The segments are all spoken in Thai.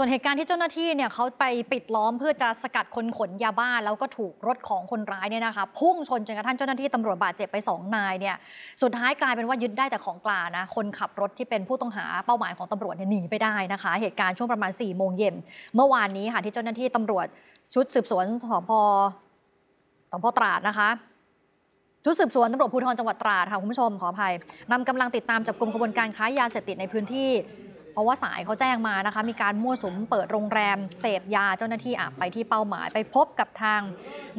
ส่วนเหตุการณ์ที่เจ้าหน้าที่เนี่ยเขาไปปิดล้อมเพื่อจะสกัดคนขนยาบ้าแล้วก็ถูกรถของคนร้ายเนี่ยนะคะพุ่งชนจนกระทั่งเจ้าหน้าที่ตำรวจบาดเจ็บไป 2 นายเนี่ยสุดท้ายกลายเป็นว่ายึดได้แต่ของกลางนะคนขับรถที่เป็นผู้ต้องหาเป้าหมายของตำรวจเนี่ยหนีไปได้นะคะเหตุการณ์ช่วงประมาณ4ี่โมงเย็นเมื่อวานนี้ค่ะที่เจ้าหน้าที่ตำรวจชุดสืบสวนสพสพตราดนะคะชุดสืบสวนตำรวจภูธรจังหวัดตราดค่ะคุณผู้ชมขออภัยนำกำลังติดตามจับกลุ่มขบวนการค้ายาเสพติดในพื้นที่ราะว่าสายเขาแจ้งมานะคะ มีการมั่วสุมเปิดโรงแรมเสพยาเจ้าหน้าที่อ่ะไปที่เป้าหมายไปพบกับทาง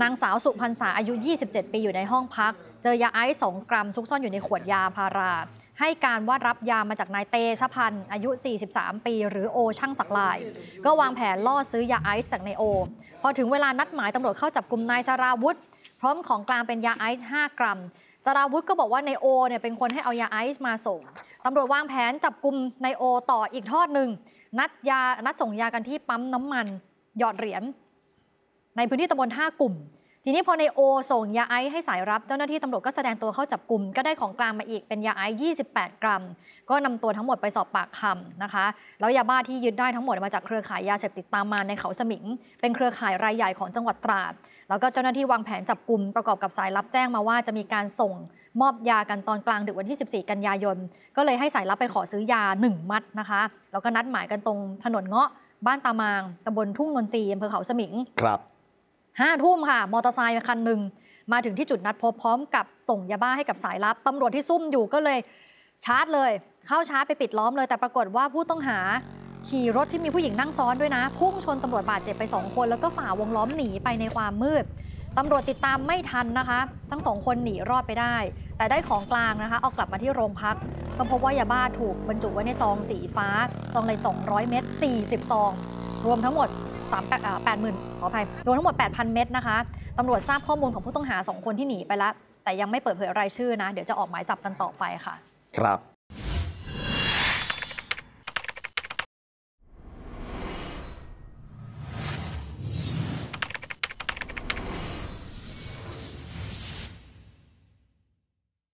นางสาวสุพรรษาอายุ 27 ปีอยู่ในห้องพัก เจอยาไอซ์ 2 กรัมซุกซ่อนอยู่ในขวดยาพารา ให้การว่ารับยามาจากนายเตชพันธ์อายุ 43 ปีหรือโอช่างสักลาย ก็วางแผนล่อซื้อยาไอซ์จากนายโอ พอถึงเวลานัดหมายตำรวจเข้าจับกลุ่มนายสราวุธ พร้อมของกลางเป็นยาไอซ์ 5 กรัมสราวุธก็บอกว่านายโอเนี่ย เป็นคนให้เอายาไอซ์มาส่ง ตำรวจวางแผนจับกลุ่มนายโอต่ออีกทอดหนึ่งนัดยานัดส่งยากันที่ปั๊มน้ำมันหยอดเหรียญ ในพื้นที่ตำบลท่ากลุ่มทีนี้พอในโอส่งยาไอซ์ให้สายรับ เจ้าหน้าที่ตำรวจก็แสดงตัวเข้าจับกลุ่มก็ได้ของกลางมาอีกเป็นยาไอซ์ 28 กรัมก็นำตัวทั้งหมดไปสอบปากคำนะคะแล้วยาบ้าที่ยึดได้ทั้งหมดมาจากเครือข่ายยาเสพติดตามมาในเขาสมิง เป็นเครือข่ายรายใหญ่ของจังหวัดตราดแล้วก็เจ้าหน้าที่วางแผนจับกลุ่มประกอบกับสายรับแจ้งมาว่าจะมีการส่งมอบยากันตอนกลางดึกวันที่ 14 กันยายนก็เลยให้สายรับไปขอซื้อยา1มัดนะคะ แล้วก็นัดหมายกันตรงถนนเงาะบ้านตามางตำบลทุ่งนนทรีอำเภอเขาสมิงครับห้าทุ่มค่ะ มอเตอร์ไซค์คันหนึ่ง มาถึงที่จุดนัดพบพร้อมกับส่งยาบ้าให้กับสายลับ ตำรวจที่ซุ่มอยู่ก็เลยชาร์จเลย เข้าชาร์จไปปิดล้อมเลย แต่ปรากฏว่าผู้ต้องหาขี่รถที่มีผู้หญิงนั่งซ้อนด้วยนะ พุ่งชนตำรวจบาดเจ็บไปสองคนแล้วก็ฝ่าวงล้อมหนีไปในความมืด ตำรวจติดตามไม่ทันนะคะ ทั้งสองคนหนีรอดไปได้แต่ได้ของกลางนะคะเอากลับมาที่โรงพักก็พบว่ายาบ้าถูกบรรจุไว้ในซองสีฟ้าซองเลย200 เม็ด40ซองรวมทั้งหมด3 8 0 0 0 0 ขออภัยรวมทั้งหมด 8,000 เม็ดนะคะตำรวจทราบข้อมูลของผู้ต้องหา 2 คนที่หนีไปแล้ว แต่ยังไม่เปิดเผยรายชื่อนะ เดี๋ยวจะออกหมายจับกันต่อไปค่ะ ครับ